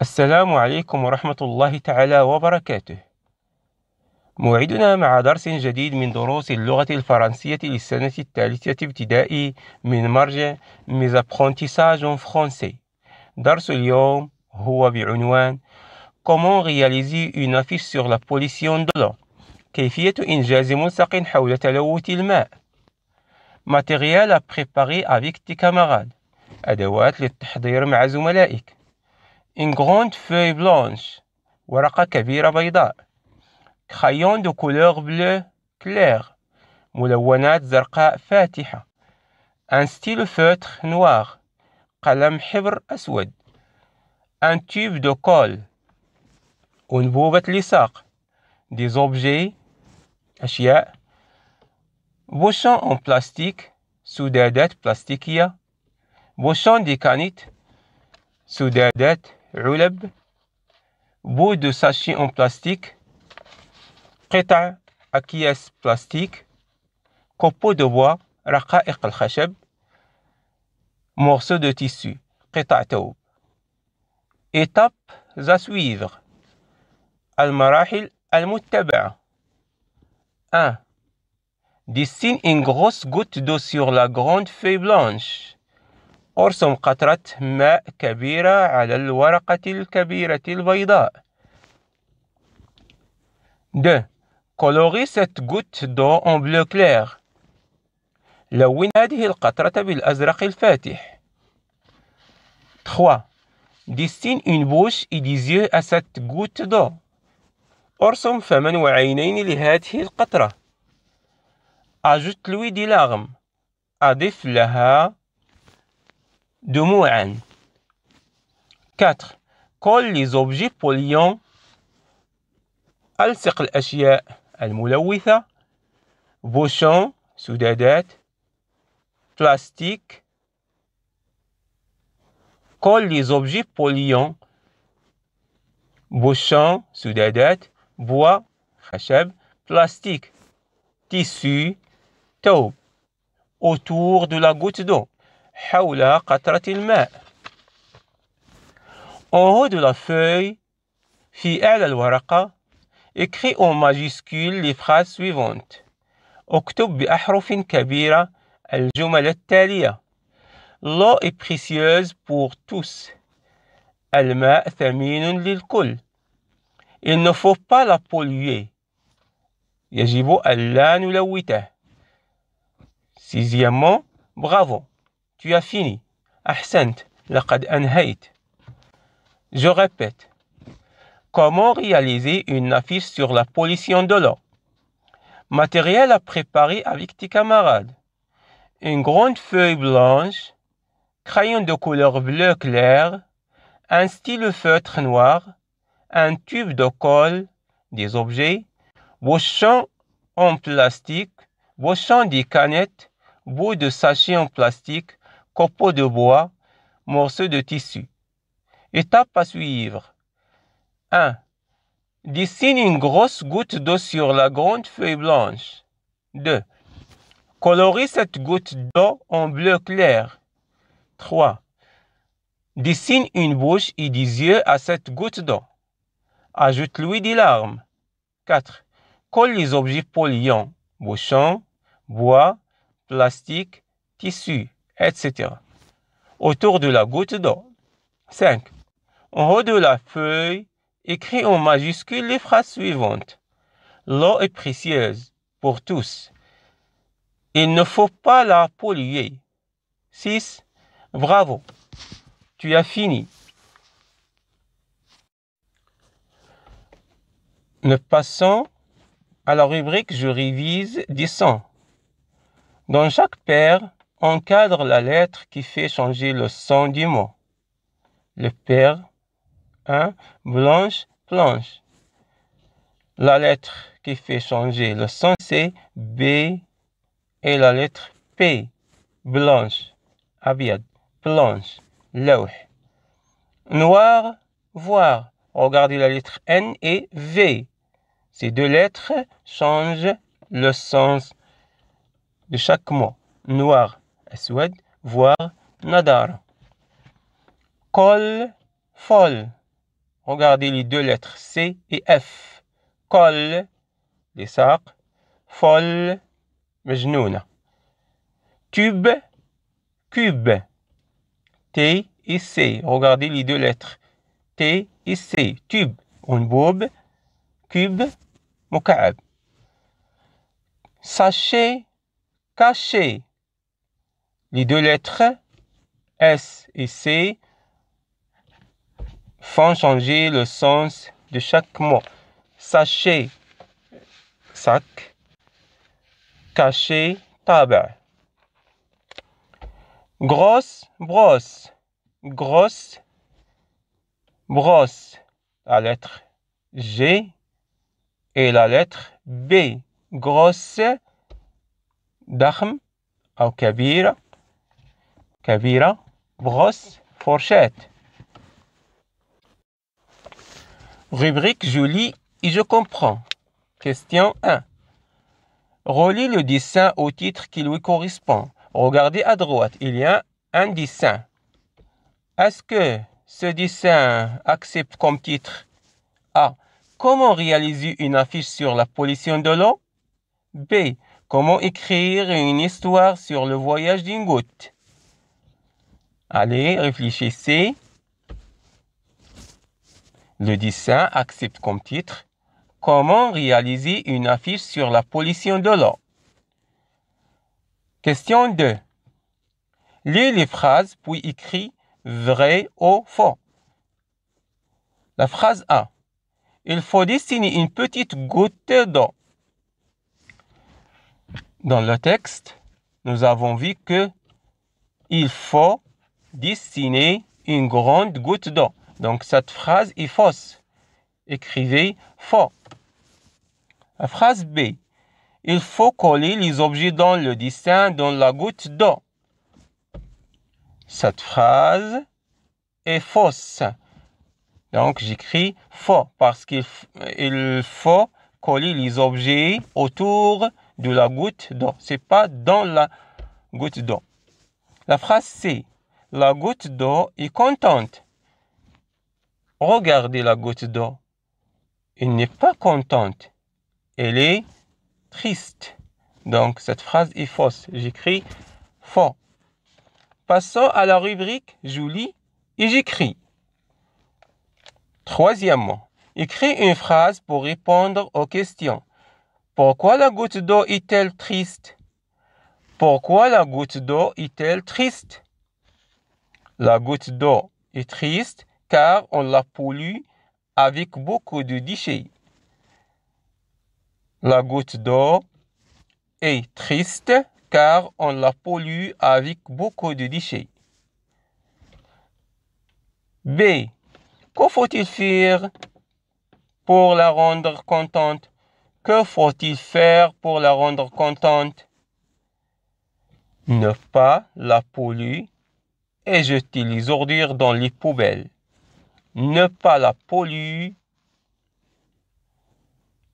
السلام عليكم ورحمة الله تعالى وبركاته. موعدنا مع درس جديد من دروس اللغة الفرنسية للسنة الثالثة ابتدائي من مرجع ميزابخونتيساج فرونسي. درس اليوم هو بعنوان Comment réaliser une affiche sur la pollution de l'eau كيفية إنجاز ملصق حول تلوث الماء ماتيريال بريباري افيك تي كاماراد أدوات للتحضير مع زملائك une grande feuille blanche, ورقة crayon de couleur bleue clair, ملونات زرقاء فاتحة un style feutre noir, قلم حبر أسود un tube de colle de sac. des objets أشياء bouchons en plastique plastique. Des bouchons de canette سدادات uleb, bout de sachet en plastique, à أكياس plastique, copeau de bois, et Morceau de tissu, et taupe Étapes à suivre. al muttaba. 1. Dessine une grosse goutte d'eau sur la grande feuille blanche. ارسم قطرة ماء كبيرة على الورقة الكبيرة البيضاء. د كولوري ست جوت دو اون بلو كليغ. لون هذه القطرة بالأزرق الفاتح. 3. ديستين اون بوش اي دي زيو اسات جوت دو ارسم فما وعينين لهذه القطرة. اجوت لوي دي لاغم أضف لها moyen 4 colle les objets polluants. al cercle al elle mou oui sous des plastique colle les objets polluants. Bouchons, sous bois, dettes plastique tissu tau. autour de la goutte d'eau حول قطرة الماء En haut de la feuille, في أعلى الورقة, écris en majuscule les phrases suivantes. اكتب بأحرف كبيرة الجمل التالية. L'eau est précieuse pour tous. الماء ثمين للكل. Il ne faut pas la polluer. يجب ألا نلوثه. Sixièmement, bravo. Tu as fini. Ahsant. Laqad Je répète. Comment réaliser une affiche sur la pollution de l'eau Matériel à préparer avec tes camarades. Une grande feuille blanche, crayon de couleur bleu clair, un stylo feutre noir, un tube de colle, des objets, vos en plastique, vos des canettes, bouts de sachets en plastique, copeaux de bois, morceaux de tissu. Étape à suivre. 1. Dessine une grosse goutte d'eau sur la grande feuille blanche. 2. Colorie cette goutte d'eau en bleu clair. 3. Dessine une bouche et des yeux à cette goutte d'eau. Ajoute-lui des larmes. 4. Colle les objets polluants, bouchons, bois, plastique, tissu etc. Autour de la goutte d'eau. 5. En haut de la feuille, écris en majuscule les phrases suivantes. L'eau est précieuse pour tous. Il ne faut pas la polluer. 6. Bravo. Tu as fini. Nous passons à la rubrique Je révise des ans. Dans chaque paire, encadre la lettre qui fait changer le son du mot. Le père, hein, blanche, planche. La lettre qui fait changer le son, c'est B et la lettre P, blanche, abiad, planche, L'eau. Noir, voir. Regardez la lettre N et V. Ces deux lettres changent le sens de chaque mot. Noir, أسود voir nadar. Col, fol. Regardez les deux lettres C et F. Col, les sacs. Fol, majnouna. Tube, cube. T et C. Regardez les deux lettres. T et C. Tube, bob. Cube, مكعب. Sachet, caché. Les deux lettres S et C font changer le sens de chaque mot. Sachet »,« sac. Caché, tabac. Grosse, brosse. Grosse, brosse. La lettre G et la lettre B. Grosse, dahm, au kabira. Kavira, brosse fourchette Rubrique Je et je comprends. Question 1. Relis le dessin au titre qui lui correspond. Regardez à droite, il y a un dessin. Est-ce que ce dessin accepte comme titre A. Comment réaliser une affiche sur la pollution de l'eau B. Comment écrire une histoire sur le voyage d'une goutte Allez, réfléchissez. Le dessin accepte comme titre Comment réaliser une affiche sur la pollution de l'eau Question 2. Lisez les phrases puis écris vrai ou faux. La phrase A. Il faut dessiner une petite goutte d'eau. Dans le texte, nous avons vu que il faut Dessiner une grande goutte d'eau. Donc cette phrase est fausse. Écrivez faux. La phrase B. Il faut coller les objets dans le dessin dans la goutte d'eau. Cette phrase est fausse. Donc j'écris faux parce qu'il faut coller les objets autour de la goutte d'eau. C'est pas dans la goutte d'eau. La phrase C. La goutte d'eau est contente. Regardez la goutte d'eau. Elle n'est pas contente. Elle est triste. Donc cette phrase est fausse. J'écris faux. Passons à la rubrique jolie ». et j'écris. Troisièmement, écris une phrase pour répondre aux questions. Pourquoi la goutte d'eau est-elle triste Pourquoi la goutte d'eau est-elle triste la goutte d'eau est triste car on la pollue avec beaucoup de déchets. La goutte d'eau est triste car on la pollue avec beaucoup de déchets. B. Que faut-il faire pour la rendre contente Que faut-il faire pour la rendre contente Ne pas la polluer et jeter les ordures dans les poubelles. Ne pas la polluer,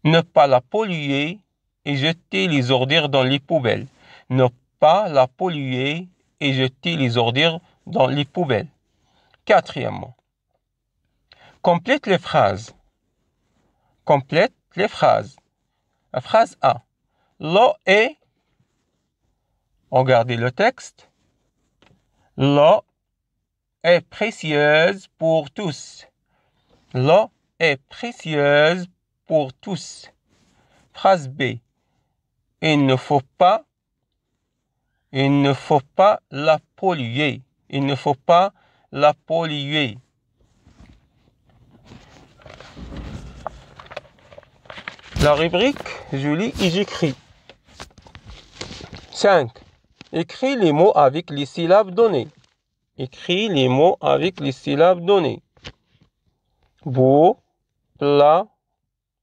ne pas la polluer et jeter les ordures dans les poubelles. Ne pas la polluer et jeter les ordures dans les poubelles. Quatrièmement, complète les phrases. Complète les phrases. La phrase A. L'eau est. Regardez le texte. L'eau est précieuse pour tous. L'eau est précieuse pour tous. Phrase B. Il ne faut pas, il ne faut pas la polluer. Il ne faut pas la polluer. La rubrique, je lis et j'écris. 5. Écris les mots avec les syllabes données. Écris les mots avec les syllabes données. Bo, la,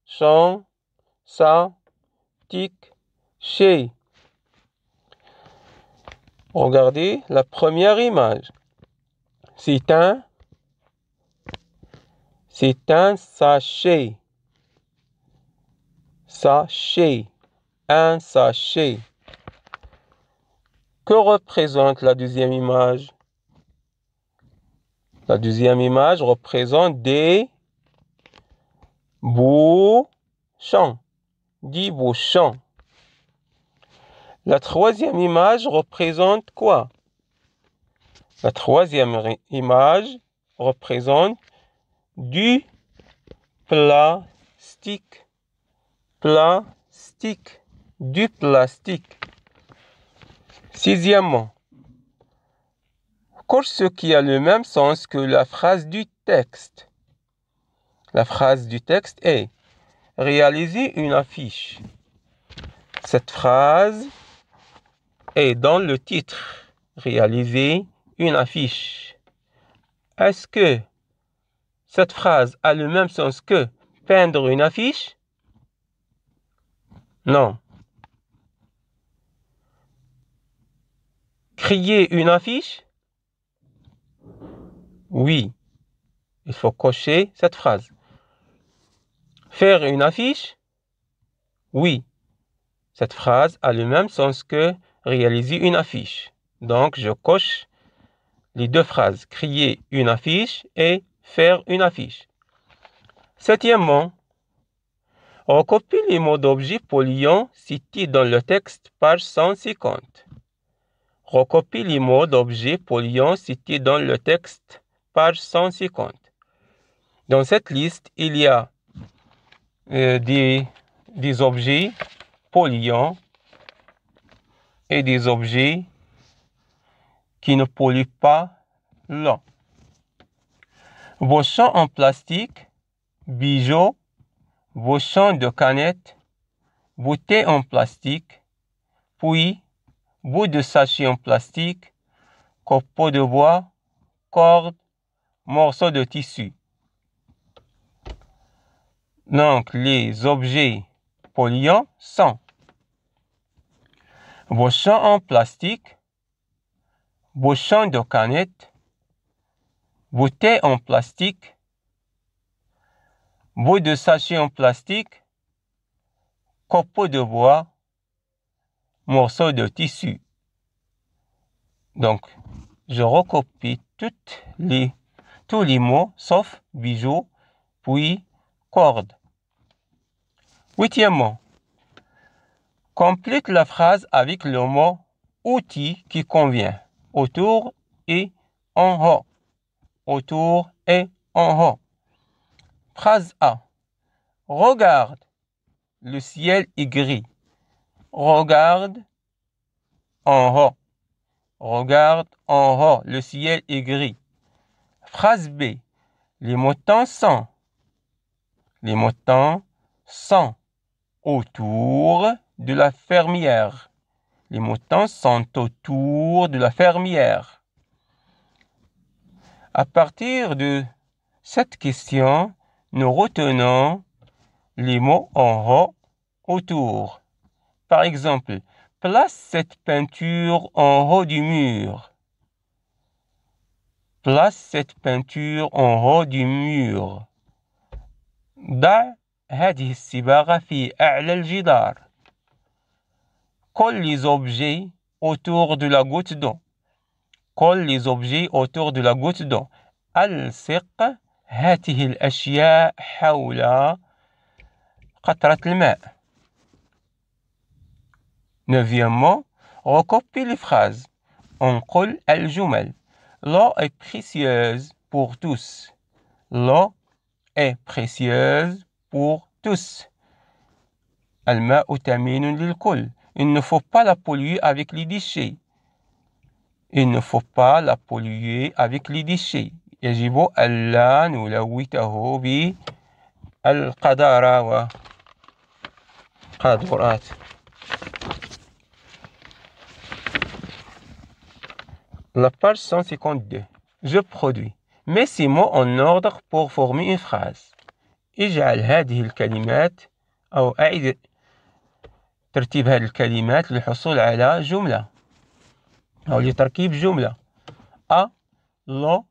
chan, sa, tic, ché. Regardez la première image. C'est un, c'est un sachet. Sachet. Un sachet. Que représente la deuxième image? La deuxième image représente des bouchons. Des bouchons. La troisième image représente quoi La troisième image représente du plastique. Plastique. Du plastique. Sixièmement, quest ce qui a le même sens que la phrase du texte. La phrase du texte est réaliser une affiche. Cette phrase est dans le titre réaliser une affiche. Est-ce que cette phrase a le même sens que peindre une affiche Non. Crier une affiche oui, il faut cocher cette phrase. Faire une affiche Oui, cette phrase a le même sens que réaliser une affiche. Donc, je coche les deux phrases, créer une affiche et faire une affiche. Septièmement, recopie les mots d'objet polluants cités dans le texte, page 150. Recopie les mots d'objet polluants cités dans le texte, page 150. Dans cette liste, il y a euh, des, des objets polluants et des objets qui ne polluent pas l'eau. Vos champs en plastique, bijoux, vos champs de canettes, bouteilles en plastique, puis bouts de sachets en plastique, copeaux de bois, cordes, morceaux de tissu. Donc, les objets polluants sont bouchons en plastique, bouchons de canette, bouteilles en plastique, bout de sachet en plastique, copeaux de bois, morceaux de tissu. Donc, je recopie toutes les les mots sauf bijoux, puis corde. mot. complète la phrase avec le mot outil qui convient, autour et en haut. Autour et en haut. Phrase A. Regarde, le ciel est gris. Regarde en haut. Regarde en haut, le ciel est gris. Phrase B. Les mots sont. Les mots sont autour de la fermière. Les moutons sont autour de la fermière. À partir de cette question, nous retenons les mots en haut autour. Par exemple, place cette peinture en haut du mur. Place cette peinture en haut du mur. ضع هذه الصباغة في أعلى الجدار. Colle les objets autour de la goutte d'eau. Colle les objets autour de la goutte d'eau. ألصق هذه الأشياء حول قطرة الماء. Neuvièmement, recopie les phrases. On colle les L'eau est précieuse pour tous. L'eau est précieuse pour tous. Il ne faut pas la polluer avec les déchets. Il ne faut pas la polluer avec les déchets. يجب ألا نلوثه بالقدرات La page 152. Je produis. Mets ces mots en ordre pour former une phrase. اجعل هذه الكلمات أو أعد ترتيب هذه الكلمات للحصول على جملة أو لتركيب جملة A lo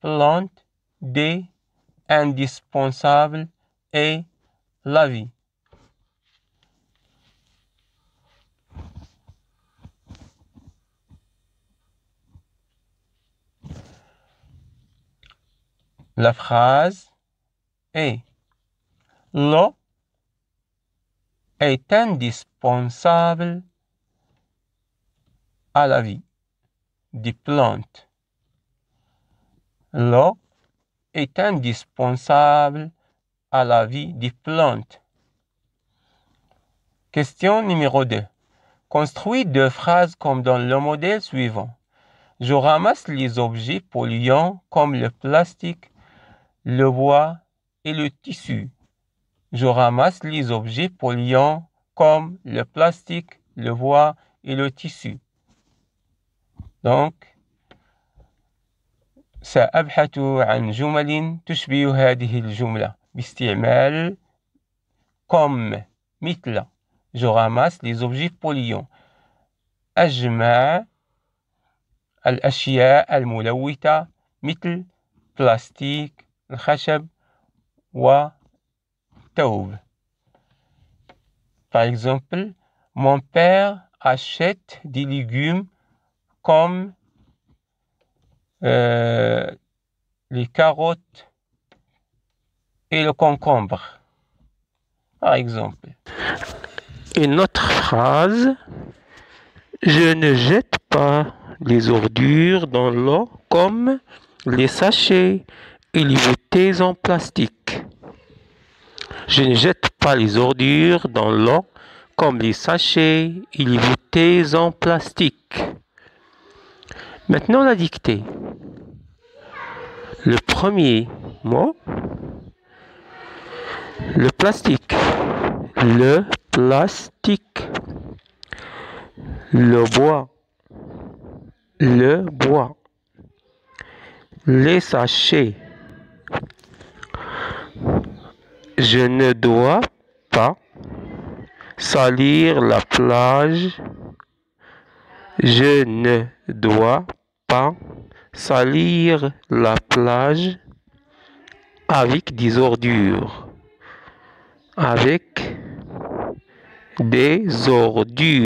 plante D indispensable et la vie La phrase est L'eau est indispensable à la vie des plantes. L'eau est indispensable à la vie des plantes. Question numéro 2. Construis deux phrases comme dans le modèle suivant. Je ramasse les objets polluants comme le plastique le bois et le tissu. Je ramasse les objets polluants comme le plastique, le bois et le tissu. Donc, سأبحث عن جمل تشبه هذه الجملة باستعمال comme مثل je ramasse les objets polluants أجمع الأشياء الملوثة مثل plastique. الخشب والتوب Par exemple, mon père achète des légumes comme euh, les carottes et le concombre, par exemple. Une autre phrase, je ne jette pas les ordures dans l'eau comme les sachets et les en plastique. Je ne jette pas les ordures dans l'eau comme les sachets Ils en plastique. Maintenant la dictée. Le premier mot, le plastique. Le plastique. Le bois. Le bois. Les sachets Je ne dois pas salir la plage. Je ne dois pas salir la plage avec des ordures. Avec des ordures.